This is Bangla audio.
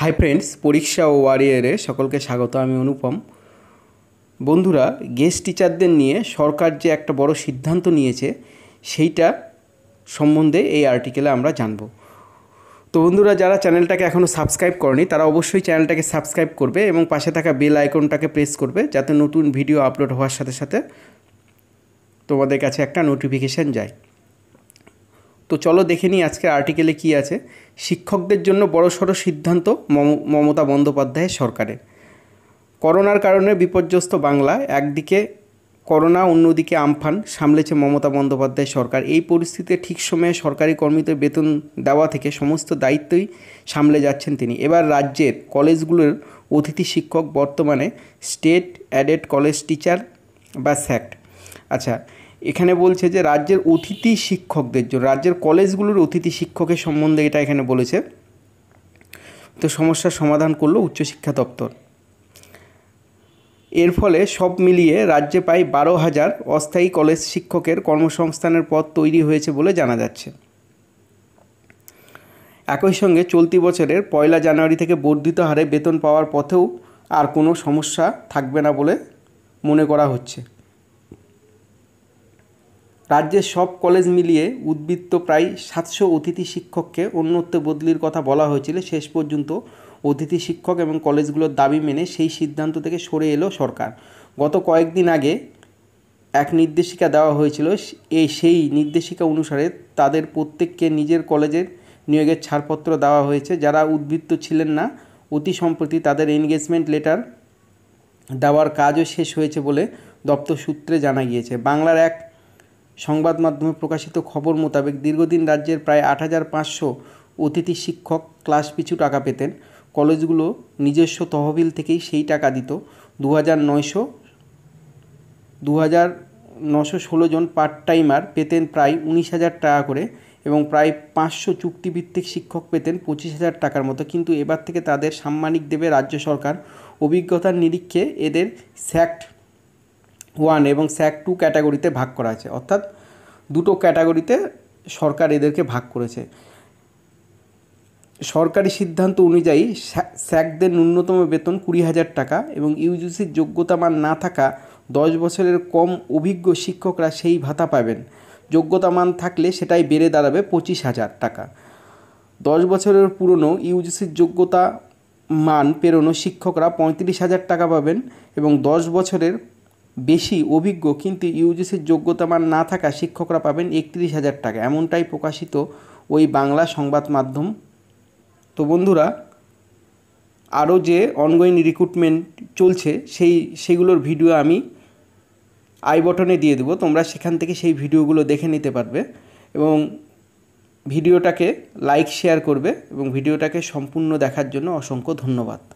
হাই ফ্রেন্ডস পরীক্ষা ও ওয়ারিয়ারে সকলকে স্বাগত আমি অনুপম বন্ধুরা গেস্ট টিচারদের নিয়ে সরকার যে একটা বড় সিদ্ধান্ত নিয়েছে সেইটা সম্বন্ধে এই আর্টিকেলে আমরা জানব তো বন্ধুরা যারা চ্যানেলটাকে এখনও সাবস্ক্রাইব করেনি তারা অবশ্যই চ্যানেলটাকে সাবস্ক্রাইব করবে এবং পাশে থাকা বেল আইকনটাকে প্রেস করবে যাতে নতুন ভিডিও আপলোড হওয়ার সাথে সাথে তোমাদের কাছে একটা নোটিফিকেশান যায় তো চলো দেখে নিই আজকের আর্টিকেলে কি আছে শিক্ষকদের জন্য বড়সড় সিদ্ধান্ত মমতা বন্দ্যোপাধ্যায়ের সরকারের করোনার কারণে বিপর্যস্ত বাংলা একদিকে করোনা অন্যদিকে আমফান সামলেছে মমতা বন্দ্যোপাধ্যায় সরকার এই পরিস্থিতিতে ঠিক সময়ে সরকারি কর্মীদের বেতন দেওয়া থেকে সমস্ত দায়িত্বই সামলে যাচ্ছেন তিনি এবার রাজ্যের কলেজগুলোর অতিথি শিক্ষক বর্তমানে স্টেট অ্যাডেড কলেজ টিচার বা স্যাক্ট আচ্ছা এখানে বলছে যে রাজ্যের অতিথি শিক্ষকদের জন্য রাজ্যের কলেজগুলোর অতিথি শিক্ষকের সম্বন্ধে এটা এখানে বলেছে তো সমস্যার সমাধান করলো উচ্চশিক্ষা দপ্তর এর ফলে সব মিলিয়ে রাজ্যে প্রায় বারো হাজার অস্থায়ী কলেজ শিক্ষকের কর্মসংস্থানের পথ তৈরি হয়েছে বলে জানা যাচ্ছে একই সঙ্গে চলতি বছরের পয়লা জানুয়ারি থেকে বর্ধিত হারে বেতন পাওয়ার পথেও আর কোনো সমস্যা থাকবে না বলে মনে করা হচ্ছে রাজ্যের সব কলেজ মিলিয়ে উদ্বৃত্ত প্রায় সাতশো অতিথি শিক্ষককে অন্যত্র বদলির কথা বলা হয়েছিল শেষ পর্যন্ত অতিথি শিক্ষক এবং কলেজগুলোর দাবি মেনে সেই সিদ্ধান্ত থেকে সরে এলো সরকার গত কয়েকদিন আগে এক নির্দেশিকা দেওয়া হয়েছিল এই সেই নির্দেশিকা অনুসারে তাদের প্রত্যেককে নিজের কলেজের নিয়োগের ছাড়পত্র দেওয়া হয়েছে যারা উদ্বৃত্ত ছিলেন না অতি সম্প্রতি তাদের এনগেজমেন্ট লেটার দেওয়ার কাজও শেষ হয়েছে বলে দপ্তর সূত্রে জানা গিয়েছে বাংলার এক সংবাদ মাধ্যমে প্রকাশিত খবর মোতাবেক দীর্ঘদিন রাজ্যের প্রায় আট হাজার পাঁচশো অতিথি শিক্ষক ক্লাস পিছু টাকা পেতেন কলেজগুলো নিজস্ব তহবিল থেকেই সেই টাকা দিত দু হাজার নয়শো দু হাজার নশো ষোলো জন পার্ট টাইমার পেতেন প্রায় উনিশ হাজার টাকা করে এবং প্রায় পাঁচশো চুক্তিভিত্তিক শিক্ষক পেতেন পঁচিশ হাজার টাকার মতো কিন্তু এবার থেকে তাদের সাম্মানিক দেবে রাজ্য সরকার অভিজ্ঞতার নিরীক্ষে এদের স্যাক্ট ওয়ান এবং স্যাক টু ক্যাটাগরিতে ভাগ করা আছে অর্থাৎ দুটো ক্যাটাগরিতে সরকার এদেরকে ভাগ করেছে সরকারি সিদ্ধান্ত অনুযায়ী স্যাকদের ন্যূনতম বেতন কুড়ি হাজার টাকা এবং ইউজিসির যোগ্যতা মান না থাকা দশ বছরের কম অভিজ্ঞ শিক্ষকরা সেই ভাতা পাবেন যোগ্যতা মান থাকলে সেটাই বেড়ে দাঁড়াবে পঁচিশ হাজার টাকা দশ বছরের পুরনো ইউজিসির যোগ্যতা মান পেরোনো শিক্ষকরা পঁয়ত্রিশ হাজার টাকা পাবেন এবং দশ বছরের বেশি অভিজ্ঞ কিন্তু ইউজিসির যোগ্যতামান না থাকা শিক্ষকরা পাবেন একত্রিশ হাজার টাকা এমনটাই প্রকাশিত ওই বাংলা সংবাদ মাধ্যম তো বন্ধুরা আরও যে অনগোয়িং রিক্রুটমেন্ট চলছে সেই সেগুলোর ভিডিও আমি আই বটনে দিয়ে দেবো তোমরা সেখান থেকে সেই ভিডিওগুলো দেখে নিতে পারবে এবং ভিডিওটাকে লাইক শেয়ার করবে এবং ভিডিওটাকে সম্পূর্ণ দেখার জন্য অসংখ্য ধন্যবাদ